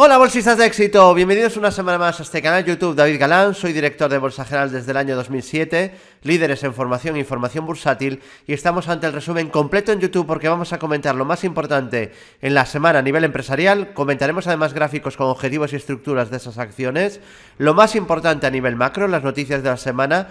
Hola bolsistas de éxito, bienvenidos una semana más a este canal YouTube David Galán, soy director de Bolsa General desde el año 2007, líderes en formación e información bursátil y estamos ante el resumen completo en YouTube porque vamos a comentar lo más importante en la semana a nivel empresarial, comentaremos además gráficos con objetivos y estructuras de esas acciones, lo más importante a nivel macro, las noticias de la semana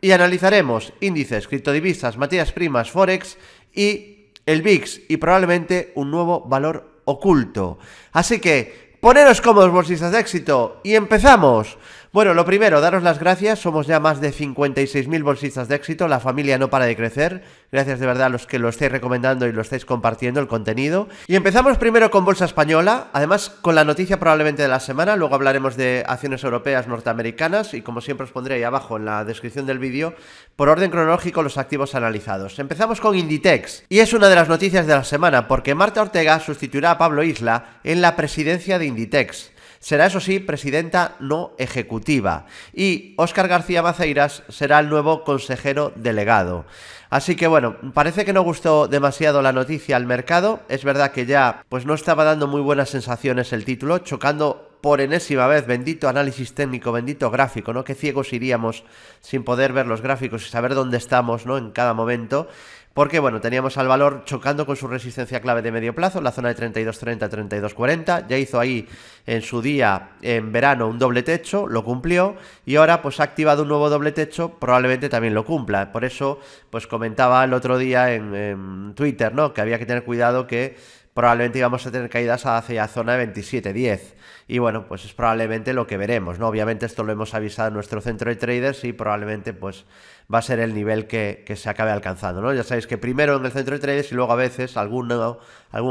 y analizaremos índices, criptodivisas, materias primas, forex y el VIX y probablemente un nuevo valor oculto. Así que Poneros cómodos, bolsistas de éxito, y empezamos. Bueno, lo primero, daros las gracias. Somos ya más de 56.000 bolsistas de éxito. La familia no para de crecer. Gracias de verdad a los que lo estáis recomendando y lo estáis compartiendo el contenido. Y empezamos primero con Bolsa Española. Además, con la noticia probablemente de la semana. Luego hablaremos de acciones europeas, norteamericanas. Y como siempre os pondré ahí abajo en la descripción del vídeo, por orden cronológico, los activos analizados. Empezamos con Inditex. Y es una de las noticias de la semana, porque Marta Ortega sustituirá a Pablo Isla en la presidencia de Inditex será, eso sí, presidenta no ejecutiva. Y Óscar García Maceiras será el nuevo consejero delegado. Así que bueno, parece que no gustó demasiado la noticia al mercado. Es verdad que ya pues no estaba dando muy buenas sensaciones el título, chocando por enésima vez, bendito análisis técnico, bendito gráfico, ¿no? Qué ciegos iríamos sin poder ver los gráficos y saber dónde estamos, ¿no? En cada momento. Porque, bueno, teníamos al valor chocando con su resistencia clave de medio plazo, la zona de 32.30-32.40. Ya hizo ahí en su día, en verano, un doble techo, lo cumplió. Y ahora, pues ha activado un nuevo doble techo, probablemente también lo cumpla. Por eso, pues comentaba el otro día en, en Twitter, ¿no? Que había que tener cuidado que probablemente íbamos a tener caídas hacia la zona de 27.10. Y bueno, pues es probablemente lo que veremos, ¿no? Obviamente esto lo hemos avisado en nuestro centro de traders y probablemente pues va a ser el nivel que, se acabe alcanzando, ¿no? Ya sabéis que primero en el centro de traders y luego a veces algún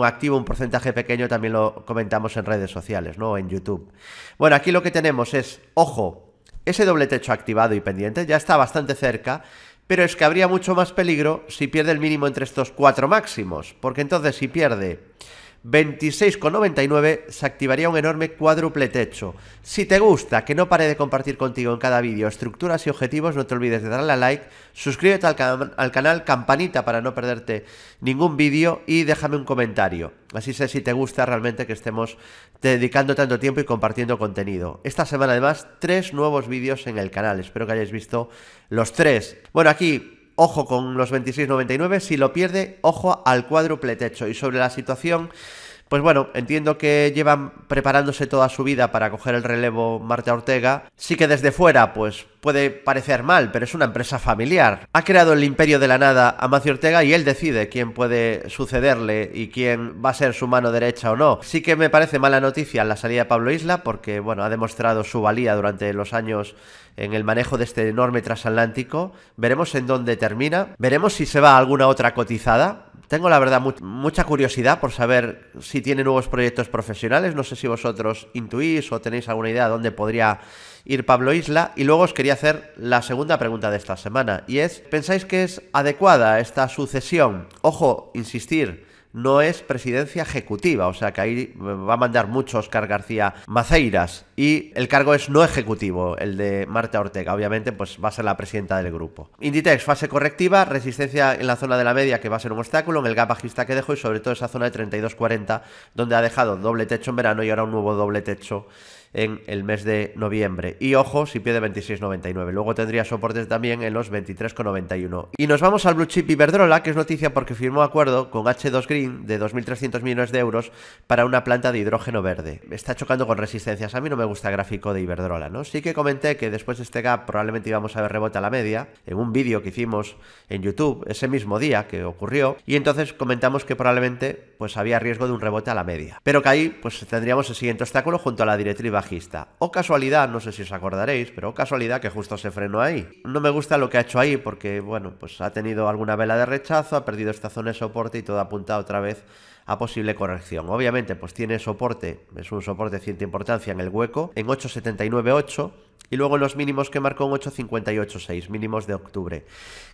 activo, un porcentaje pequeño también lo comentamos en redes sociales, ¿no? En YouTube. Bueno, aquí lo que tenemos es, ojo, ese doble techo activado y pendiente ya está bastante cerca pero es que habría mucho más peligro si pierde el mínimo entre estos cuatro máximos, porque entonces si pierde 26,99 se activaría un enorme cuádruple techo. Si te gusta, que no pare de compartir contigo en cada vídeo estructuras y objetivos, no te olvides de darle a like, suscríbete al, al canal, campanita para no perderte ningún vídeo y déjame un comentario. Así sé si te gusta realmente que estemos dedicando tanto tiempo y compartiendo contenido. Esta semana además, tres nuevos vídeos en el canal, espero que hayáis visto los tres. Bueno, aquí ojo con los 26.99, si lo pierde, ojo al cuádruple techo. Y sobre la situación pues bueno, entiendo que llevan preparándose toda su vida para coger el relevo Marta Ortega. Sí que desde fuera, pues puede parecer mal, pero es una empresa familiar. Ha creado el imperio de la nada a Macio Ortega y él decide quién puede sucederle y quién va a ser su mano derecha o no. Sí que me parece mala noticia la salida de Pablo Isla porque, bueno, ha demostrado su valía durante los años en el manejo de este enorme transatlántico. Veremos en dónde termina. Veremos si se va a alguna otra cotizada tengo la verdad mucha curiosidad por saber si tiene nuevos proyectos profesionales. No sé si vosotros intuís o tenéis alguna idea de dónde podría ir Pablo Isla. Y luego os quería hacer la segunda pregunta de esta semana. Y es, ¿pensáis que es adecuada esta sucesión? Ojo, insistir no es presidencia ejecutiva, o sea que ahí va a mandar mucho Oscar García Maceiras. Y el cargo es no ejecutivo, el de Marta Ortega, obviamente, pues va a ser la presidenta del grupo. Inditex, fase correctiva, resistencia en la zona de la media que va a ser un obstáculo, en el gap bajista que dejo y sobre todo esa zona de 32-40, donde ha dejado doble techo en verano y ahora un nuevo doble techo en el mes de noviembre. Y ojo, si pide 26,99. Luego tendría soportes también en los 23,91. Y nos vamos al Blue Chip Iberdrola, que es noticia porque firmó acuerdo con H2 Green de 2.300 millones de euros para una planta de hidrógeno verde. Está chocando con resistencias. A mí no me gusta gráfico de Iberdrola, ¿no? Sí que comenté que después de este gap probablemente íbamos a ver rebote a la media en un vídeo que hicimos en YouTube ese mismo día que ocurrió. Y entonces comentamos que probablemente pues había riesgo de un rebote a la media. Pero que ahí pues tendríamos el siguiente obstáculo junto a la directriz o casualidad, no sé si os acordaréis, pero casualidad que justo se frenó ahí. No me gusta lo que ha hecho ahí porque, bueno, pues ha tenido alguna vela de rechazo, ha perdido esta zona de soporte y todo apunta otra vez a posible corrección. Obviamente, pues tiene soporte, es un soporte de cierta importancia en el hueco, en 8.798 y luego en los mínimos que marcó en 8.586, mínimos de octubre.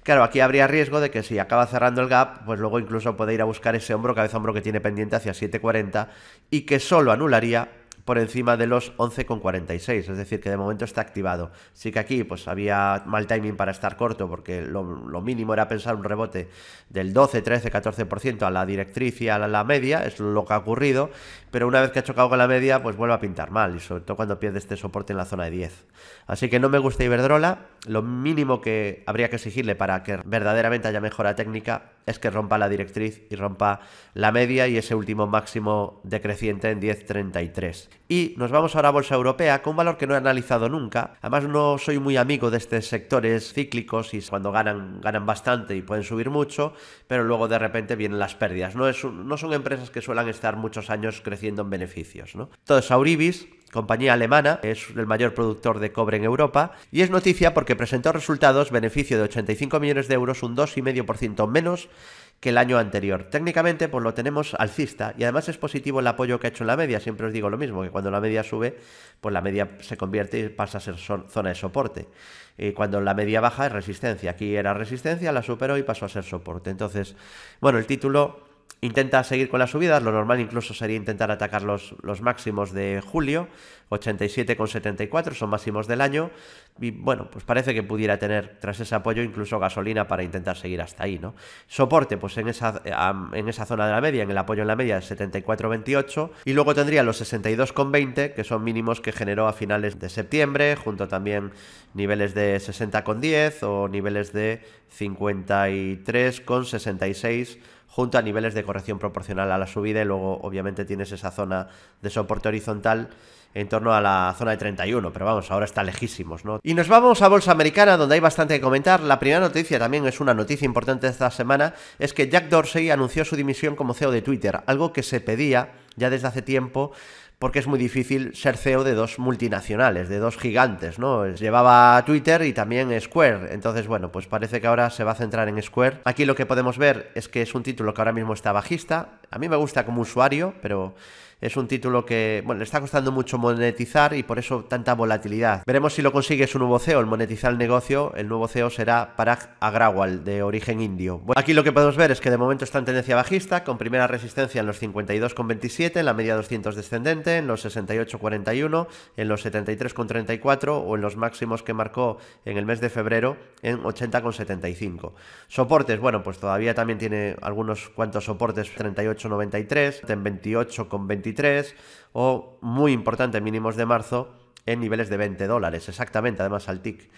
Claro, aquí habría riesgo de que si acaba cerrando el gap, pues luego incluso puede ir a buscar ese hombro, cabeza hombro que tiene pendiente hacia 7.40 y que solo anularía por encima de los 11,46, es decir, que de momento está activado. Sí que aquí pues había mal timing para estar corto, porque lo, mínimo era pensar un rebote del 12, 13, 14% a la directriz y a la, la, media, es lo que ha ocurrido, pero una vez que ha chocado con la media, pues vuelve a pintar mal, y sobre todo cuando pierde este soporte en la zona de 10. Así que no me gusta Iberdrola, lo mínimo que habría que exigirle para que verdaderamente haya mejora técnica es que rompa la directriz y rompa la media y ese último máximo decreciente en 10.33. Y nos vamos ahora a Bolsa Europea, con un valor que no he analizado nunca. Además, no soy muy amigo de estos sectores cíclicos y cuando ganan, ganan bastante y pueden subir mucho, pero luego de repente vienen las pérdidas. No, es no son empresas que suelen estar muchos años creciendo en beneficios. ¿no? Entonces, Auribis, compañía alemana, es el mayor productor de cobre en Europa, y es noticia porque presentó resultados, beneficio de 85 millones de euros, un 2,5% menos que el año anterior. Técnicamente, pues lo tenemos alcista y además es positivo el apoyo que ha hecho en la media. Siempre os digo lo mismo, que cuando la media sube, pues la media se convierte y pasa a ser zona de soporte. Y cuando la media baja es resistencia. Aquí era resistencia, la superó y pasó a ser soporte. Entonces, bueno, el título Intenta seguir con las subidas, lo normal incluso sería intentar atacar los, los máximos de julio, 87,74 son máximos del año, y bueno, pues parece que pudiera tener tras ese apoyo incluso gasolina para intentar seguir hasta ahí, ¿no? Soporte, pues en esa, en esa zona de la media, en el apoyo en la media, 74,28, y luego tendría los 62,20, que son mínimos que generó a finales de septiembre, junto también niveles de 60,10 o niveles de 53,66 junto a niveles de corrección proporcional a la subida y luego obviamente tienes esa zona de soporte horizontal en torno a la zona de 31, pero vamos, ahora está lejísimos, ¿no? Y nos vamos a Bolsa Americana, donde hay bastante que comentar. La primera noticia también es una noticia importante esta semana, es que Jack Dorsey anunció su dimisión como CEO de Twitter, algo que se pedía ya desde hace tiempo porque es muy difícil ser CEO de dos multinacionales, de dos gigantes, ¿no? Llevaba Twitter y también Square, entonces bueno, pues parece que ahora se va a centrar en Square. Aquí lo que podemos ver es que es un título que ahora mismo está bajista, a mí me gusta como usuario, pero... Es un título que, bueno, le está costando mucho monetizar y por eso tanta volatilidad. Veremos si lo consigue su nuevo CEO, el monetizar el negocio. El nuevo CEO será Parag Agrawal, de origen indio. Bueno, aquí lo que podemos ver es que de momento está en tendencia bajista, con primera resistencia en los 52,27, en la media 200 descendente, en los 68,41, en los 73,34 o en los máximos que marcó en el mes de febrero en 80,75. Soportes, bueno, pues todavía también tiene algunos cuantos soportes, 38,93, en 28,25 o, muy importante, mínimos de marzo en niveles de 20 dólares, exactamente, además al TIC.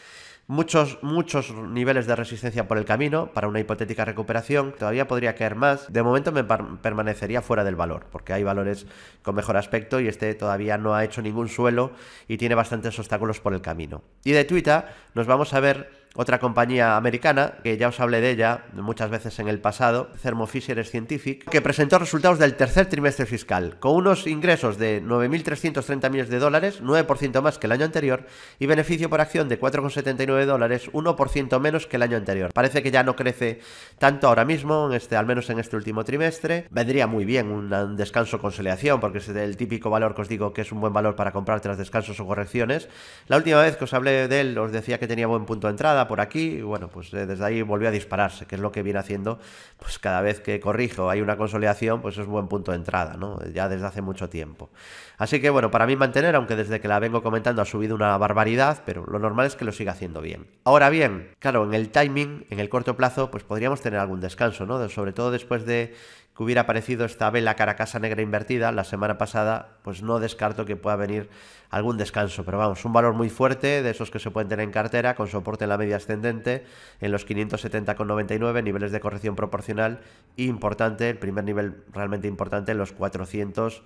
Muchos, muchos niveles de resistencia por el camino para una hipotética recuperación. Todavía podría caer más. De momento me permanecería fuera del valor, porque hay valores con mejor aspecto y este todavía no ha hecho ningún suelo y tiene bastantes obstáculos por el camino. Y de Twitter nos vamos a ver otra compañía americana, que ya os hablé de ella muchas veces en el pasado, Thermo Fisher Scientific, que presentó resultados del tercer trimestre fiscal, con unos ingresos de 9.330 millones de dólares, 9% más que el año anterior, y beneficio por acción de 4,79 dólares, 1% menos que el año anterior. Parece que ya no crece tanto ahora mismo, este, al menos en este último trimestre. Vendría muy bien un descanso conciliación, porque es el típico valor que os digo que es un buen valor para comprar tras descansos o correcciones. La última vez que os hablé de él os decía que tenía buen punto de entrada, por aquí, y bueno, pues eh, desde ahí volvió a dispararse, que es lo que viene haciendo, pues cada vez que corrijo hay una consolidación, pues es buen punto de entrada, ¿no? Ya desde hace mucho tiempo. Así que bueno, para mí mantener, aunque desde que la vengo comentando ha subido una barbaridad, pero lo normal es que lo siga haciendo bien. Ahora bien, claro, en el timing, en el corto plazo, pues podríamos tener algún descanso, ¿no? Sobre todo después de hubiera aparecido esta vela caracasa negra invertida la semana pasada, pues no descarto que pueda venir algún descanso. Pero vamos, un valor muy fuerte de esos que se pueden tener en cartera, con soporte en la media ascendente, en los 570,99, niveles de corrección proporcional, importante, el primer nivel realmente importante, en los 400.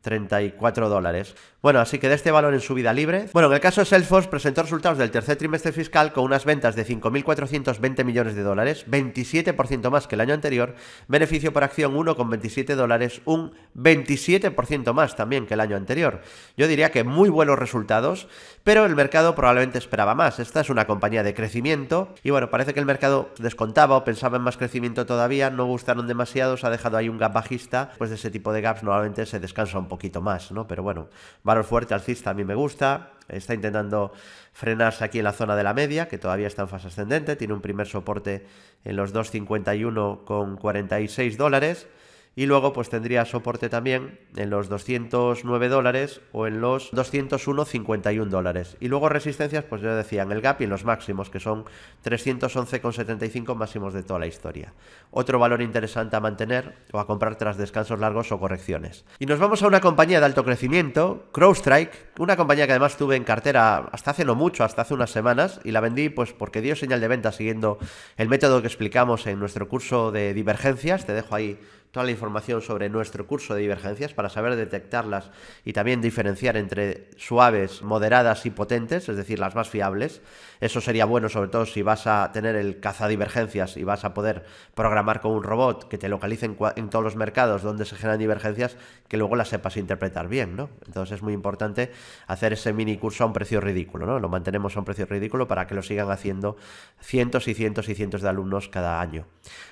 34 dólares. Bueno, así que de este valor en su vida libre. Bueno, en el caso de Salesforce presentó resultados del tercer trimestre fiscal con unas ventas de 5.420 millones de dólares, 27% más que el año anterior, beneficio por acción 1,27 dólares, un 27% más también que el año anterior. Yo diría que muy buenos resultados pero el mercado probablemente esperaba más. Esta es una compañía de crecimiento y bueno, parece que el mercado descontaba o pensaba en más crecimiento todavía, no gustaron demasiado, se ha dejado ahí un gap bajista, pues de ese tipo de gaps normalmente se descansa un poquito más, ¿no? Pero bueno, valor fuerte alcista a mí me gusta, está intentando frenarse aquí en la zona de la media, que todavía está en fase ascendente, tiene un primer soporte en los 2,51 con 46 dólares y luego pues tendría soporte también en los 209 dólares o en los 201,51 dólares. Y luego resistencias, pues ya decía, en el gap y en los máximos, que son 311,75 máximos de toda la historia. Otro valor interesante a mantener o a comprar tras descansos largos o correcciones. Y nos vamos a una compañía de alto crecimiento, Crowstrike. una compañía que además tuve en cartera hasta hace no mucho, hasta hace unas semanas, y la vendí pues porque dio señal de venta siguiendo el método que explicamos en nuestro curso de divergencias. Te dejo ahí toda la información sobre nuestro curso de divergencias para saber detectarlas y también diferenciar entre suaves, moderadas y potentes, es decir, las más fiables. Eso sería bueno sobre todo si vas a tener el caza divergencias y vas a poder programar con un robot que te localice en, todos los mercados donde se generan divergencias, que luego las sepas interpretar bien, Entonces es muy importante hacer ese mini curso a un precio ridículo, ¿no? Lo mantenemos a un precio ridículo para que lo sigan haciendo cientos y cientos y cientos de alumnos cada año.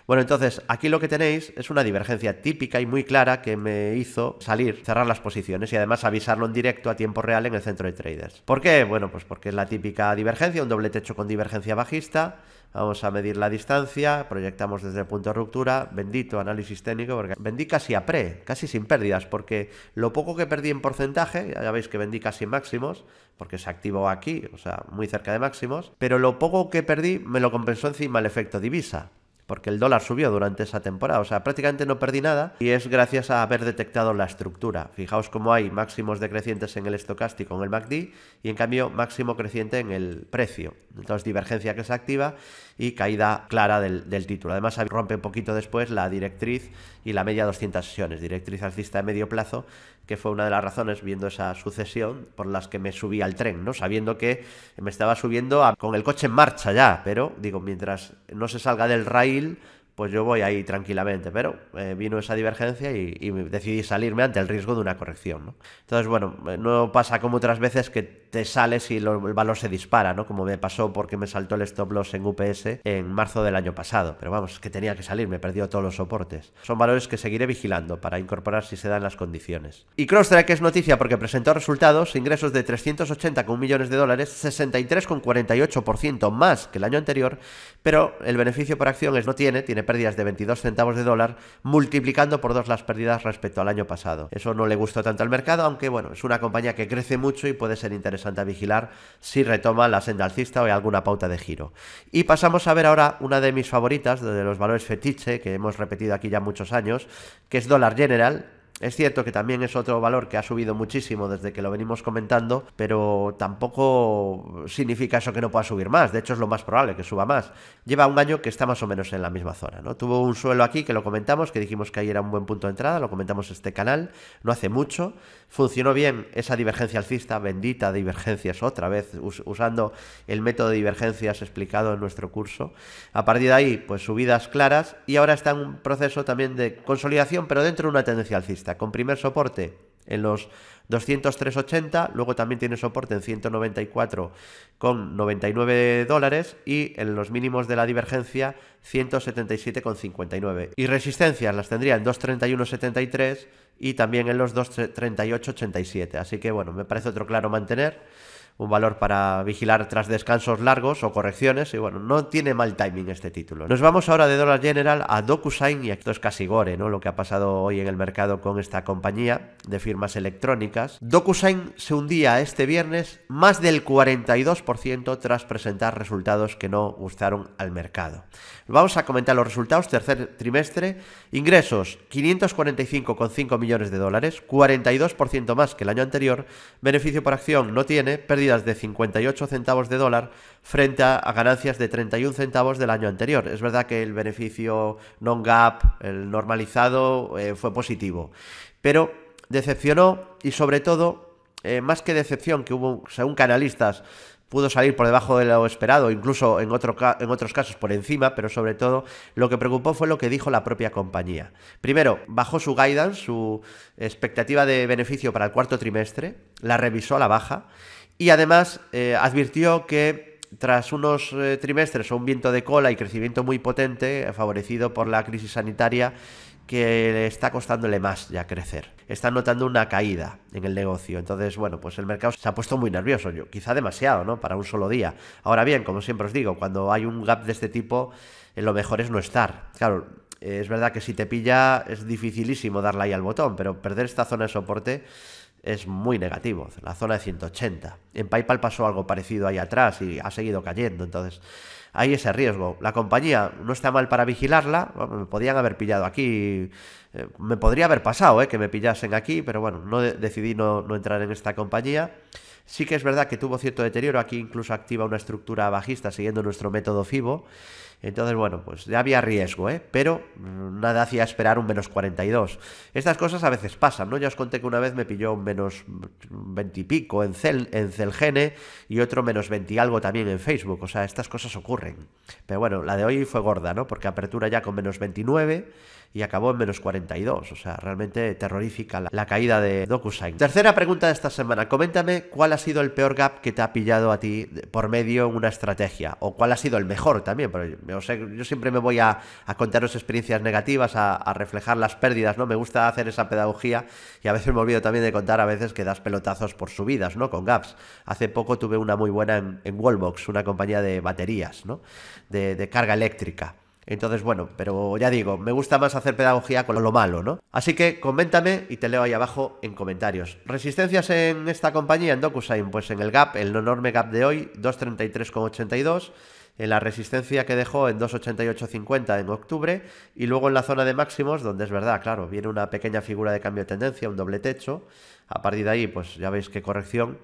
Bueno, entonces aquí lo que tenéis es una divergencia típica y muy clara que me hizo salir, cerrar las posiciones y además avisarlo en directo a tiempo real en el centro de traders. ¿Por qué? Bueno, pues porque es la típica divergencia, un doble techo con divergencia bajista. Vamos a medir la distancia, proyectamos desde el punto de ruptura, bendito análisis técnico, vendí casi a pre, casi sin pérdidas, porque lo poco que perdí en porcentaje, ya veis que vendí casi máximos, porque se activó aquí, o sea, muy cerca de máximos, pero lo poco que perdí me lo compensó encima el efecto divisa porque el dólar subió durante esa temporada, o sea, prácticamente no perdí nada y es gracias a haber detectado la estructura. Fijaos cómo hay máximos decrecientes en el estocástico, en el MACD y en cambio máximo creciente en el precio. Entonces divergencia que se activa y caída clara del, título. Además rompe un poquito después la directriz y la media 200 sesiones, directriz alcista de medio plazo que fue una de las razones viendo esa sucesión por las que me subí al tren, ¿no? Sabiendo que me estaba subiendo con el coche en marcha ya, pero digo, mientras no se salga del rail, pues yo voy ahí tranquilamente. Pero eh, vino esa divergencia y, decidí salirme ante el riesgo de una corrección. ¿no? Entonces, bueno, eh, no pasa como otras veces que te sales y el valor se dispara, ¿no? Como me pasó porque me saltó el stop loss en UPS en marzo del año pasado. Pero vamos, que tenía que salir, me perdió todos los soportes. Son valores que seguiré vigilando para incorporar si se dan las condiciones. Y CrossTrack es noticia porque presentó resultados, ingresos de con millones de dólares, 63,48% más que el año anterior, pero el beneficio por acciones no tiene, tiene pérdidas de 22 centavos de dólar, multiplicando por dos las pérdidas respecto al año pasado. Eso no le gustó tanto al mercado, aunque bueno, es una compañía que crece mucho y puede ser interesante a vigilar si retoma la senda alcista o hay alguna pauta de giro. Y pasamos a ver ahora una de mis favoritas, de los valores fetiche, que hemos repetido aquí ya muchos años, que es Dollar General, es cierto que también es otro valor que ha subido muchísimo desde que lo venimos comentando, pero tampoco significa eso que no pueda subir más. De hecho, es lo más probable que suba más. Lleva un año que está más o menos en la misma zona, ¿no? Tuvo un suelo aquí que lo comentamos, que dijimos que ahí era un buen punto de entrada, lo comentamos este canal, no hace mucho. Funcionó bien esa divergencia alcista, bendita divergencias otra vez, usando el método de divergencias explicado en nuestro curso. A partir de ahí, pues subidas claras y ahora está en un proceso también de consolidación, pero dentro de una tendencia alcista. Con primer soporte en los 203.80, luego también tiene soporte en 194,99 dólares y en los mínimos de la divergencia 177,59. Y resistencias las tendría en 231,73 y también en los 238,87. Así que bueno, me parece otro claro mantener un valor para vigilar tras descansos largos o correcciones. Y bueno, no tiene mal timing este título. Nos vamos ahora de Dollar General a DocuSign y esto es casi gore, ¿no? Lo que ha pasado hoy en el mercado con esta compañía de firmas electrónicas. DocuSign se hundía este viernes más del 42% tras presentar resultados que no gustaron al mercado. Vamos a comentar los resultados, tercer trimestre. Ingresos 545,5 millones de dólares, 42% más que el año anterior. Beneficio por acción no tiene, pérdida de 58 centavos de dólar frente a, ganancias de 31 centavos del año anterior. Es verdad que el beneficio non gap el normalizado, eh, fue positivo, pero decepcionó y sobre todo, eh, más que decepción, que hubo, según canalistas, pudo salir por debajo de lo esperado, incluso en, otro en, otros casos por encima, pero sobre todo lo que preocupó fue lo que dijo la propia compañía. Primero, bajó su guidance, su expectativa de beneficio para el cuarto trimestre, la revisó a la baja y además eh, advirtió que tras unos eh, trimestres o un viento de cola y crecimiento muy potente, eh, favorecido por la crisis sanitaria, que le está costándole más ya crecer. Está notando una caída en el negocio. Entonces, bueno, pues el mercado se ha puesto muy nervioso, yo, quizá demasiado, ¿no? Para un solo día. Ahora bien, como siempre os digo, cuando hay un gap de este tipo, lo mejor es no estar. Claro, es verdad que si te pilla es dificilísimo darle ahí al botón, pero perder esta zona de soporte es muy negativo, la zona de 180. En PayPal pasó algo parecido ahí atrás y ha seguido cayendo, entonces hay ese riesgo. La compañía no está mal para vigilarla, me podían haber pillado aquí, eh, me podría haber pasado eh, que me pillasen aquí, pero bueno, no decidí no entrar en esta compañía. Sí que es verdad que tuvo cierto deterioro, aquí incluso activa una estructura bajista siguiendo nuestro método FIBO. Entonces, bueno, pues ya había riesgo, ¿eh? pero mm, nada hacía esperar un menos 42. Estas cosas a veces pasan, ¿no? Ya os conté que una vez me pilló un menos 20 y pico en, Cel, en Celgene y otro menos 20 y algo también en Facebook. O sea, estas cosas ocurren. Pero bueno, la de hoy fue gorda, ¿no? Porque apertura ya con menos 29 y acabó en menos 42. O sea, realmente terrorífica la, caída de DocuSign. Tercera pregunta de esta semana. Coméntame cuál ha sido el peor gap que te ha pillado a ti por medio de una estrategia o cuál ha sido el mejor también. Porque yo, siempre me voy a, contaros experiencias negativas, a, reflejar las pérdidas, ¿no? Me gusta hacer esa pedagogía y a veces me olvido también de contar a veces que das pelotazos por subidas, ¿no? Con gaps. Hace poco tuve una muy buena en, en Wallbox, una compañía de baterías, ¿no? de carga eléctrica. Entonces, bueno, pero ya digo, me gusta más hacer pedagogía con lo malo, ¿no? Así que coméntame y te leo ahí abajo en comentarios. ¿Resistencias en esta compañía, en DocuSign? Pues en el gap, el enorme gap de hoy, 233,82 en la resistencia que dejó en 2.8850 en octubre y luego en la zona de máximos, donde es verdad, claro, viene una pequeña figura de cambio de tendencia, un doble techo. A partir de ahí, pues ya veis qué corrección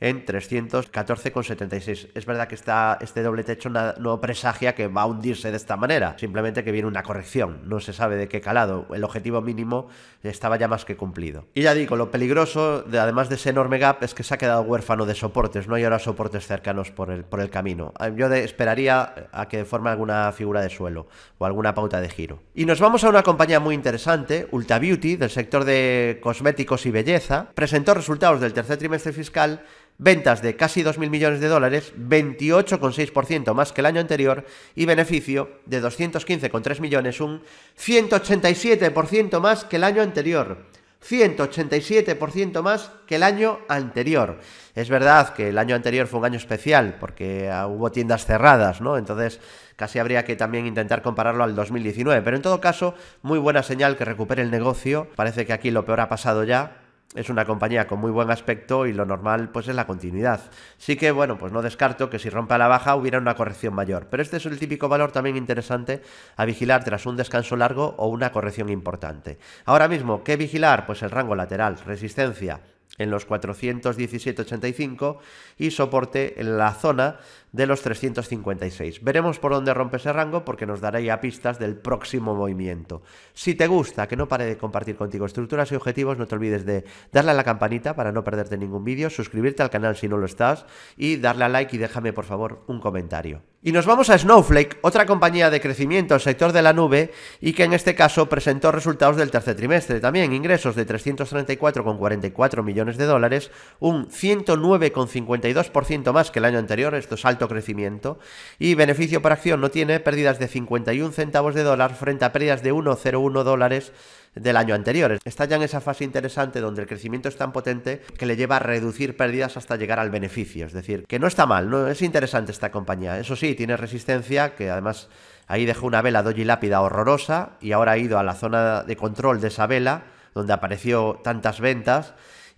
en 314,76. Es verdad que está este doble techo no presagia que va a hundirse de esta manera, simplemente que viene una corrección, no se sabe de qué calado, el objetivo mínimo estaba ya más que cumplido. Y ya digo, lo peligroso, además de ese enorme gap, es que se ha quedado huérfano de soportes, no hay ahora soportes cercanos por el, por el camino. Ah, yo esperaría a que forme alguna figura de suelo o alguna pauta de giro. Y nos vamos a una compañía muy interesante, Ulta Beauty, del sector de cosméticos y belleza, presentó resultados del tercer trimestre fiscal ventas de casi 2.000 millones de dólares, 28,6% más que el año anterior, y beneficio de 215,3 millones, un 187% más que el año anterior. 187% más que el año anterior. Es verdad que el año anterior fue un año especial porque ah, hubo tiendas cerradas, ¿no? Entonces casi habría que también intentar compararlo al 2019. Pero en todo caso, muy buena señal que recupere el negocio. Parece que aquí lo peor ha pasado ya es una compañía con muy buen aspecto y lo normal pues es la continuidad. Sí que bueno, pues no descarto que si rompa la baja hubiera una corrección mayor, pero este es el típico valor también interesante a vigilar tras un descanso largo o una corrección importante. Ahora mismo, ¿qué vigilar? Pues el rango lateral, resistencia en los 417.85 y soporte en la zona de los 356. Veremos por dónde rompe ese rango porque nos dará ya pistas del próximo movimiento. Si te gusta, que no pare de compartir contigo estructuras y objetivos, no te olvides de darle a la campanita para no perderte ningún vídeo, suscribirte al canal si no lo estás y darle a like y déjame por favor un comentario. Y nos vamos a Snowflake, otra compañía de crecimiento el sector de la nube y que en este caso presentó resultados del tercer trimestre. También ingresos de 334,44 millones de dólares, un 109,52% más que el año anterior, esto es alto crecimiento. Y beneficio por acción no tiene, pérdidas de 51 centavos de dólar frente a pérdidas de 1,01 dólares del año anterior. Está ya en esa fase interesante donde el crecimiento es tan potente que le lleva a reducir pérdidas hasta llegar al beneficio. Es decir, que no está mal, no es interesante esta compañía. Eso sí, tiene resistencia, que además ahí dejó una vela doji lápida horrorosa y ahora ha ido a la zona de control de esa vela, donde apareció tantas ventas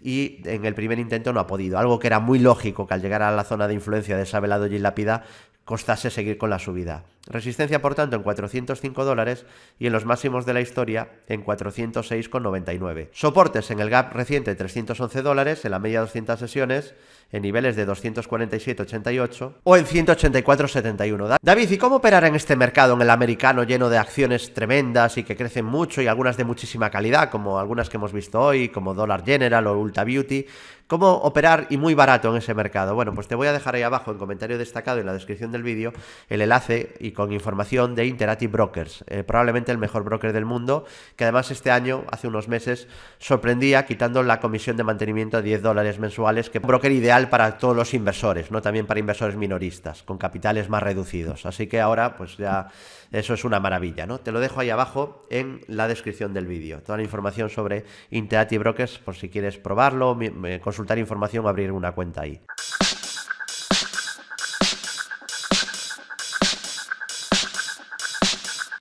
y en el primer intento no ha podido. Algo que era muy lógico que al llegar a la zona de influencia de esa velado y Lapida costase seguir con la subida. Resistencia, por tanto, en 405 dólares y en los máximos de la historia en 406,99. Soportes en el gap reciente 311 dólares, en la media 200 sesiones, en niveles de 247,88 o en 184,71. David, ¿y cómo operar en este mercado, en el americano, lleno de acciones tremendas y que crecen mucho y algunas de muchísima calidad, como algunas que hemos visto hoy, como Dollar General o Ulta Beauty? ¿Cómo operar y muy barato en ese mercado? Bueno, pues te voy a dejar ahí abajo en comentario destacado en la descripción del vídeo el enlace y con información de Interactive Brokers, eh, probablemente el mejor broker del mundo, que además este año, hace unos meses, sorprendía quitando la comisión de mantenimiento a 10 dólares mensuales, que es un broker ideal para todos los inversores, no también para inversores minoristas, con capitales más reducidos. Así que ahora, pues ya eso es una maravilla, ¿no? Te lo dejo ahí abajo en la descripción del vídeo. Toda la información sobre Interactive Brokers por si quieres probarlo, consultar información o abrir una cuenta ahí.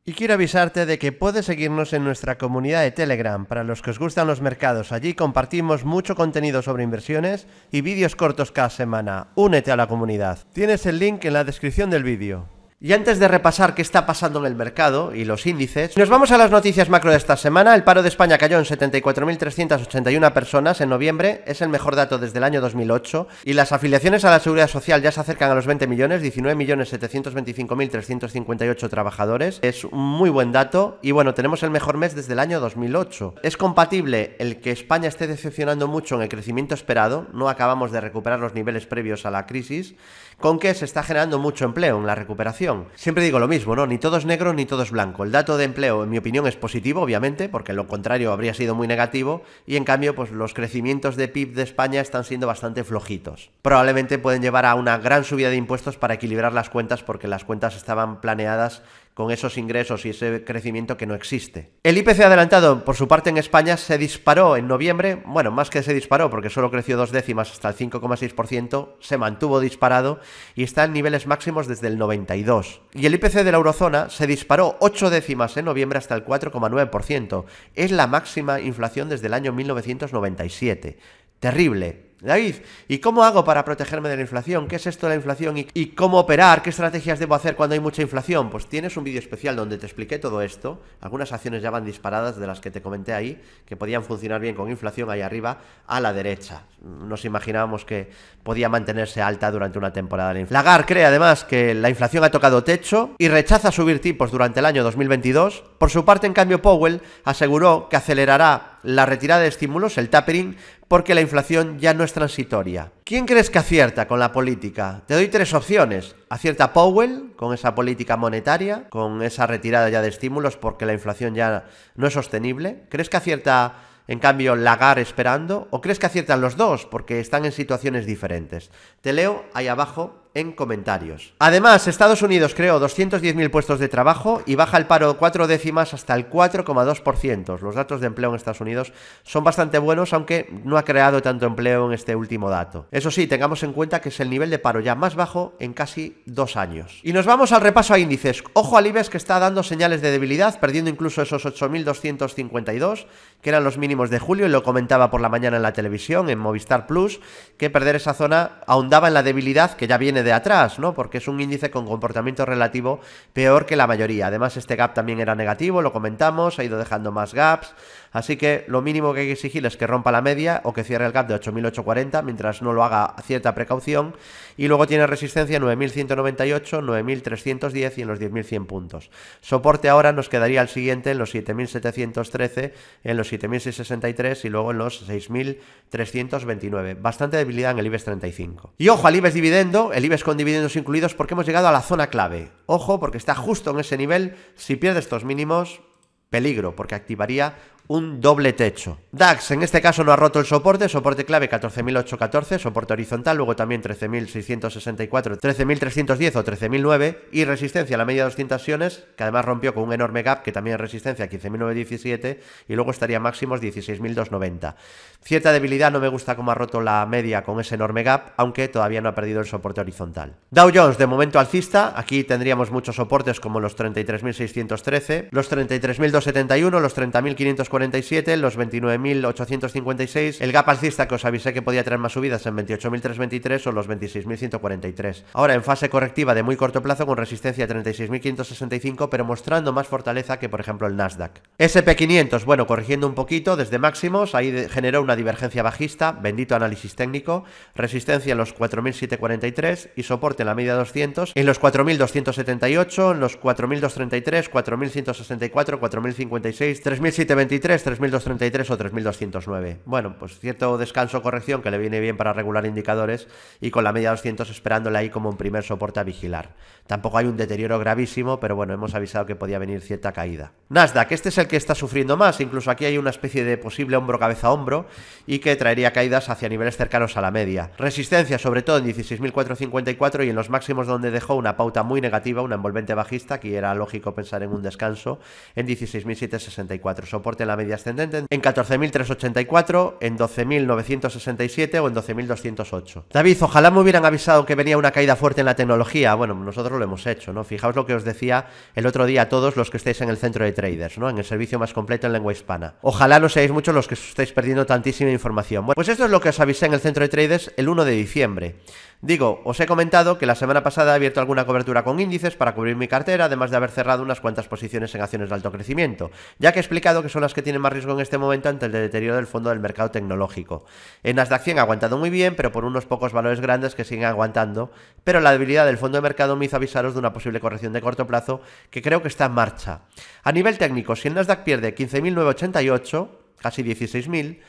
Y quiero avisarte de que puedes seguirnos en nuestra comunidad de Telegram para los que os gustan los mercados. Allí compartimos mucho contenido sobre inversiones y vídeos cortos cada semana. Únete a la comunidad. Tienes el link en la descripción del vídeo. Y antes de repasar qué está pasando en el mercado y los índices, nos vamos a las noticias macro de esta semana. El paro de España cayó en 74.381 personas en noviembre, es el mejor dato desde el año 2008, y las afiliaciones a la seguridad social ya se acercan a los 20 millones, 19.725.358 trabajadores. Es un muy buen dato y bueno, tenemos el mejor mes desde el año 2008. Es compatible el que España esté decepcionando mucho en el crecimiento esperado, no acabamos de recuperar los niveles previos a la crisis, con que se está generando mucho empleo en la recuperación. Siempre digo lo mismo, ¿no? Ni todo es negro ni todo es blanco. El dato de empleo, en mi opinión, es positivo, obviamente, porque lo contrario habría sido muy negativo, y en cambio, pues los crecimientos de PIB de España están siendo bastante flojitos. Probablemente pueden llevar a una gran subida de impuestos para equilibrar las cuentas, porque las cuentas estaban planeadas con esos ingresos y ese crecimiento que no existe. El IPC adelantado, por su parte, en España se disparó en noviembre, bueno, más que se disparó porque solo creció dos décimas hasta el 5,6%, se mantuvo disparado y está en niveles máximos desde el 92. Y el IPC de la eurozona se disparó ocho décimas en noviembre hasta el 4,9%. Es la máxima inflación desde el año 1997. Terrible, David, ¿y cómo hago para protegerme de la inflación? ¿Qué es esto de la inflación? ¿Y, cómo operar? ¿Qué estrategias debo hacer cuando hay mucha inflación? Pues tienes un vídeo especial donde te expliqué todo esto. Algunas acciones ya van disparadas de las que te comenté ahí, que podían funcionar bien con inflación ahí arriba, a la derecha. Nos imaginábamos que podía mantenerse alta durante una temporada de inflación. Lagar cree además que la inflación ha tocado techo y rechaza subir tipos durante el año 2022. Por su parte, en cambio, Powell aseguró que acelerará la retirada de estímulos, el tapering, porque la inflación ya no es transitoria. ¿Quién crees que acierta con la política? Te doy tres opciones. Acierta Powell con esa política monetaria, con esa retirada ya de estímulos porque la inflación ya no es sostenible. ¿Crees que acierta en cambio Lagar esperando? ¿O crees que aciertan los dos porque están en situaciones diferentes? Te leo ahí abajo en comentarios. Además, Estados Unidos creó 210.000 puestos de trabajo y baja el paro cuatro décimas hasta el 4,2%. Los datos de empleo en Estados Unidos son bastante buenos, aunque no ha creado tanto empleo en este último dato. Eso sí, tengamos en cuenta que es el nivel de paro ya más bajo en casi dos años. Y nos vamos al repaso a índices. Ojo al IBEX que está dando señales de debilidad, perdiendo incluso esos 8.252 que eran los mínimos de julio, y lo comentaba por la mañana en la televisión, en Movistar Plus, que perder esa zona ahondaba en la debilidad que ya viene de atrás, ¿no? Porque es un índice con comportamiento relativo peor que la mayoría. Además, este gap también era negativo, lo comentamos, ha ido dejando más gaps. Así que lo mínimo que hay que exigir es que rompa la media o que cierre el gap de 8.840, mientras no lo haga cierta precaución. Y luego tiene resistencia 9.198, 9.310 y en los 10.100 puntos. Soporte ahora nos quedaría el siguiente en los 7.713, en los 7.663 y luego en los 6.329. Bastante debilidad en el IBEX 35. Y ojo al IBEX dividendo, el IBEX con dividendos incluidos, porque hemos llegado a la zona clave. Ojo, porque está justo en ese nivel. Si pierde estos mínimos, peligro, porque activaría un doble techo. DAX en este caso no ha roto el soporte, soporte clave 14.814, soporte horizontal, luego también 13.664, 13.310 o 13.009 y resistencia a la media de 200 acciones que además rompió con un enorme gap que también es resistencia 15.917 y luego estaría máximos 16.290. Cierta debilidad, no me gusta cómo ha roto la media con ese enorme gap, aunque todavía no ha perdido el soporte horizontal. Dow Jones de momento alcista, aquí tendríamos muchos soportes como los 33.613, los 33.271, los 30.540 los 29.856, el gap alcista que os avisé que podía traer más subidas en 28.323 o los 26.143. Ahora en fase correctiva de muy corto plazo con resistencia 36.565 pero mostrando más fortaleza que por ejemplo el Nasdaq. SP500, bueno, corrigiendo un poquito desde máximos, ahí generó una divergencia bajista, bendito análisis técnico, resistencia en los 4.743 y soporte en la media 200 en los 4.278, en los 4.233, 4.164, 4.056, 3.723, 3233, o 3209. Bueno, pues cierto descanso corrección que le viene bien para regular indicadores y con la media 200 esperándole ahí como un primer soporte a vigilar. Tampoco hay un deterioro gravísimo, pero bueno, hemos avisado que podía venir cierta caída. Nasdaq, este es el que está sufriendo más, incluso aquí hay una especie de posible hombro cabeza hombro y que traería caídas hacia niveles cercanos a la media. Resistencia sobre todo en 16454 y en los máximos donde dejó una pauta muy negativa, una envolvente bajista, que era lógico pensar en un descanso en 16764. Soporte en la media ascendente en 14.384, en 12.967 o en 12.208. David, ojalá me hubieran avisado que venía una caída fuerte en la tecnología. Bueno, nosotros lo hemos hecho, ¿no? Fijaos lo que os decía el otro día a todos los que estáis en el centro de traders, ¿no? En el servicio más completo en lengua hispana. Ojalá lo seáis muchos los que estáis perdiendo tantísima información. Bueno, pues esto es lo que os avisé en el centro de traders el 1 de diciembre. Digo, os he comentado que la semana pasada he abierto alguna cobertura con índices para cubrir mi cartera, además de haber cerrado unas cuantas posiciones en acciones de alto crecimiento, ya que he explicado que son las que tiene más riesgo en este momento ante el deterioro del fondo del mercado tecnológico. En Nasdaq 100 ha aguantado muy bien, pero por unos pocos valores grandes que siguen aguantando, pero la debilidad del fondo de mercado me hizo avisaros de una posible corrección de corto plazo que creo que está en marcha. A nivel técnico, si el Nasdaq pierde 15.988, casi 16.000,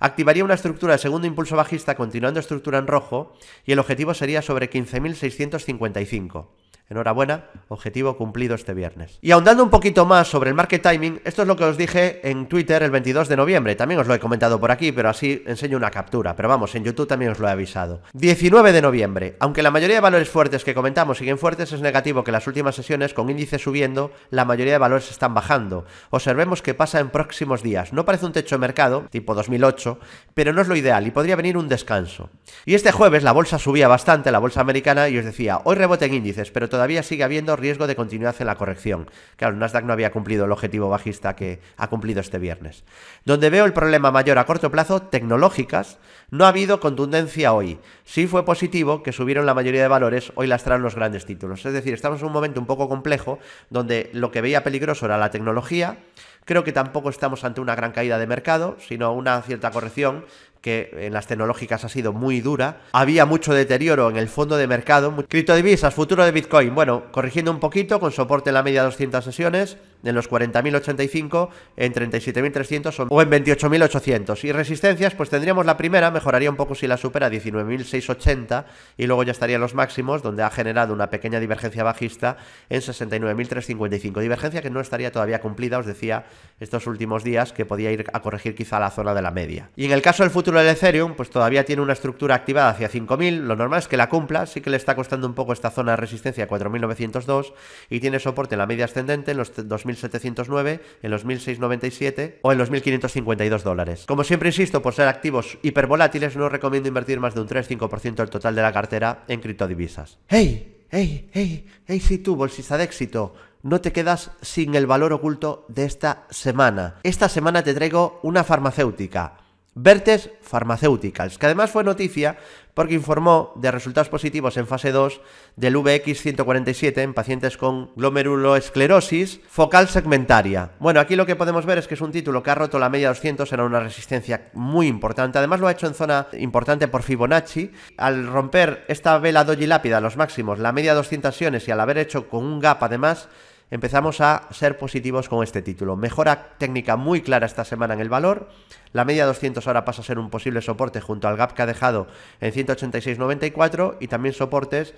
activaría una estructura de segundo impulso bajista continuando estructura en rojo y el objetivo sería sobre 15.655. Enhorabuena, objetivo cumplido este viernes. Y ahondando un poquito más sobre el market timing, esto es lo que os dije en Twitter el 22 de noviembre. También os lo he comentado por aquí, pero así enseño una captura. Pero vamos, en YouTube también os lo he avisado. 19 de noviembre. Aunque la mayoría de valores fuertes que comentamos siguen fuertes, es negativo que las últimas sesiones, con índices subiendo, la mayoría de valores están bajando. Observemos qué pasa en próximos días. No parece un techo de mercado, tipo 2008, pero no es lo ideal y podría venir un descanso. Y este jueves la bolsa subía bastante, la bolsa americana, y os decía, hoy rebote en índices, pero todavía sigue habiendo riesgo de continuidad en la corrección. Claro, el Nasdaq no había cumplido el objetivo bajista que ha cumplido este viernes. Donde veo el problema mayor a corto plazo, tecnológicas, no ha habido contundencia hoy. Sí fue positivo que subieron la mayoría de valores, hoy lastraron los grandes títulos. Es decir, estamos en un momento un poco complejo donde lo que veía peligroso era la tecnología. Creo que tampoco estamos ante una gran caída de mercado, sino una cierta corrección que en las tecnológicas ha sido muy dura. Había mucho deterioro en el fondo de mercado. Criptodivisas, futuro de Bitcoin. Bueno, corrigiendo un poquito, con soporte en la media 200 sesiones, en los 40.085, en 37.300 o en 28.800. Y resistencias, pues tendríamos la primera, mejoraría un poco si la supera 19.680 y luego ya estarían los máximos, donde ha generado una pequeña divergencia bajista en 69.355. Divergencia que no estaría todavía cumplida, os decía estos últimos días, que podía ir a corregir quizá la zona de la media. Y en el caso del futuro el Ethereum, pues todavía tiene una estructura activada hacia 5.000, lo normal es que la cumpla, sí que le está costando un poco esta zona de resistencia 4.902 y tiene soporte en la media ascendente en los 2.709, en los 1.697 o en los 1.552 dólares. Como siempre insisto, por ser activos hipervolátiles no recomiendo invertir más de un 3-5% del total de la cartera en criptodivisas. ¡Hey! ¡Hey! ¡Hey! ¡Hey! Si tú, bolsista de éxito, no te quedas sin el valor oculto de esta semana. Esta semana te traigo una farmacéutica Vertes Pharmaceuticals, que además fue noticia porque informó de resultados positivos en fase 2 del VX147 en pacientes con glomeruloesclerosis focal segmentaria. Bueno, aquí lo que podemos ver es que es un título que ha roto la media 200 era una resistencia muy importante. Además lo ha hecho en zona importante por Fibonacci. Al romper esta vela doji lápida a los máximos, la media 200 siones y al haber hecho con un gap además, empezamos a ser positivos con este título. Mejora técnica muy clara esta semana en el valor. La media 200 ahora pasa a ser un posible soporte junto al gap que ha dejado en 186.94 y también soportes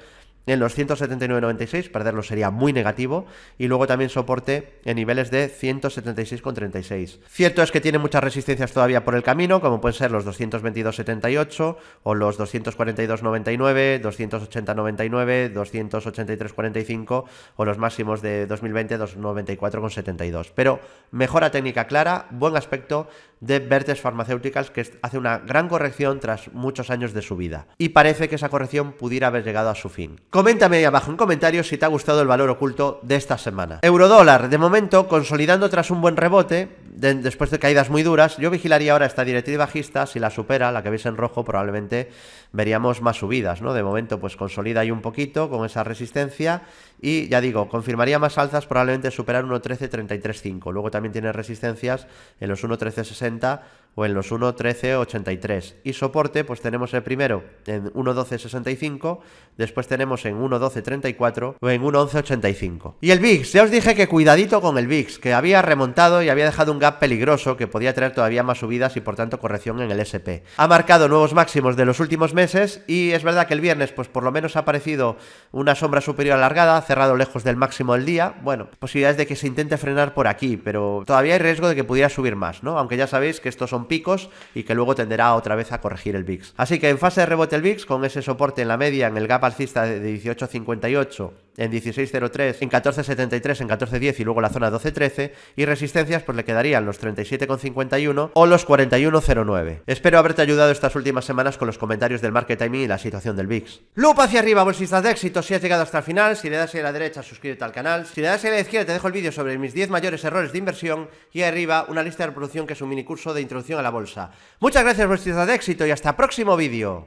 en los 179.96, perderlo sería muy negativo, y luego también soporte en niveles de 176.36. Cierto es que tiene muchas resistencias todavía por el camino, como pueden ser los 222.78 o los 242.99, 280.99, 283.45 o los máximos de 2020, 294.72. Pero mejora técnica clara, buen aspecto de Vertex Pharmaceuticals, que hace una gran corrección tras muchos años de su vida. Y parece que esa corrección pudiera haber llegado a su fin. Coméntame ahí abajo en comentarios si te ha gustado el valor oculto de esta semana. Eurodólar, de momento, consolidando tras un buen rebote, después de caídas muy duras, yo vigilaría ahora esta directiva bajista, si la supera, la que veis en rojo, probablemente veríamos más subidas, ¿no? De momento, pues consolida ahí un poquito con esa resistencia y, ya digo, confirmaría más alzas, probablemente superar 1.13.33.5. Luego también tiene resistencias en los 1.13.60, o en los 1.13.83. Y soporte, pues tenemos el primero en 1.12.65, después tenemos en 1.12.34 o en 1.11.85. Y el VIX, ya os dije que cuidadito con el VIX, que había remontado y había dejado un gap peligroso que podía traer todavía más subidas y por tanto corrección en el SP. Ha marcado nuevos máximos de los últimos meses y es verdad que el viernes pues por lo menos ha aparecido una sombra superior alargada, cerrado lejos del máximo del día. Bueno, posibilidades de que se intente frenar por aquí, pero todavía hay riesgo de que pudiera subir más, ¿no? Aunque ya sabéis que estos son picos y que luego tenderá otra vez a corregir el VIX. Así que en fase de rebote el VIX, con ese soporte en la media, en el gap alcista de 18.58, en 16.03, en 14.73, en 14.10 y luego la zona 12.13 y resistencias pues le quedarían los 37.51 o los 41.09. Espero haberte ayudado estas últimas semanas con los comentarios del market timing y la situación del VIX. Lupa hacia arriba, bolsistas de éxito, si has llegado hasta el final, si le das a la derecha suscríbete al canal, si le das a la izquierda te dejo el vídeo sobre mis 10 mayores errores de inversión y arriba una lista de reproducción que es un minicurso de introducción a la bolsa. Muchas gracias por estar de éxito y hasta próximo vídeo.